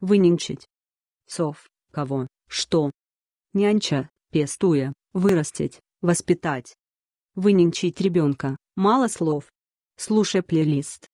выненчить. Сов, кого, что. Нянча, пестуя, вырастить, воспитать. Выненчить ребенка, мало слов. Слушай плейлист.